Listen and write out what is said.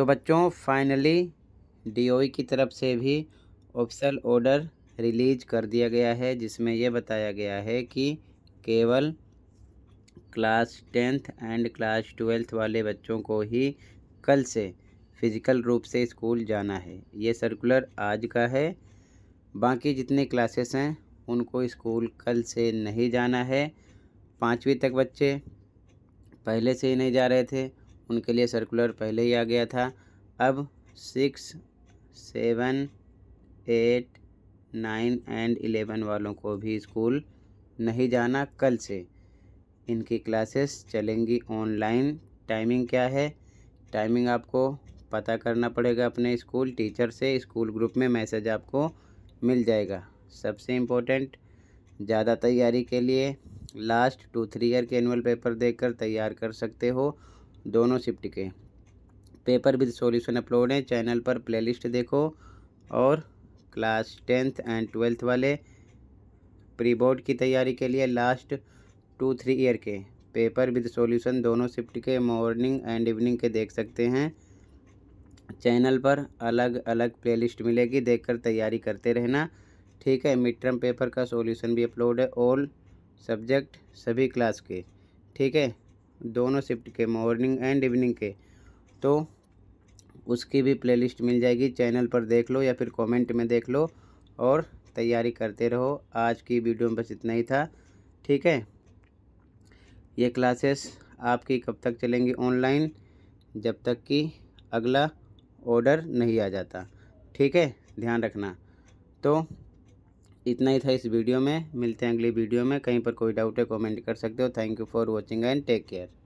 तो बच्चों finally DOE e की तरफ से भी ऑप्शनल ऑर्डर रिलीज कर दिया गया है जिसमें यह बताया गया है कि केवल class tenth and class twelfth वाले बच्चों को ही कल से फिज़िकल रूप से स्कूल जाना है ये सर्कुलर आज का है बाकी जितने क्लासेस हैं उनको स्कूल कल से नहीं जाना है पाँचवीं तक बच्चे पहले से ही नहीं जा रहे थे उनके लिए सर्कुलर पहले ही आ गया था अब six seven eight nine and eleven वालों को भी स्कूल नहीं जाना कल से इनकी क्लासेस चलेंगी ऑनलाइन टाइमिंग क्या है टाइमिंग आपको पता करना पड़ेगा अपने स्कूल टीचर से स्कूल ग्रुप में मैसेज आपको मिल जाएगा सबसे इम्पोर्टेंट ज़्यादा तैयारी के लिए लास्ट टू थ्री ईयर के एनुअल पेपर देखकर तैयार कर सकते हो दोनों शिफ्ट के पेपर विद सॉल्यूशन अपलोड है चैनल पर प्लेलिस्ट देखो और क्लास टेंथ एंड ट्वेल्थ वाले प्री बोर्ड की तैयारी के लिए लास्ट टू थ्री ईयर के पेपर विद सॉल्यूशन दोनों शिफ्ट के मॉर्निंग एंड इवनिंग के देख सकते हैं चैनल पर अलग अलग प्लेलिस्ट मिलेगी देखकर तैयारी करते रहना ठीक है मिड टर्म पेपर का सॉल्यूशन भी अपलोड है ऑल सब्जेक्ट सभी क्लास के ठीक है दोनों शिफ्ट के मॉर्निंग एंड इवनिंग के तो उसकी भी प्लेलिस्ट मिल जाएगी चैनल पर देख लो या फिर कमेंट में देख लो और तैयारी करते रहो आज की वीडियो में बस इतना ही था ठीक है ये क्लासेस आपकी कब तक चलेंगी ऑनलाइन जब तक कि अगला ऑर्डर नहीं आ जाता ठीक है ध्यान रखना तो इतना ही था इस वीडियो में मिलते हैं अगली वीडियो में कहीं पर कोई डाउट है कमेंट कर सकते हो thank you for watching and take care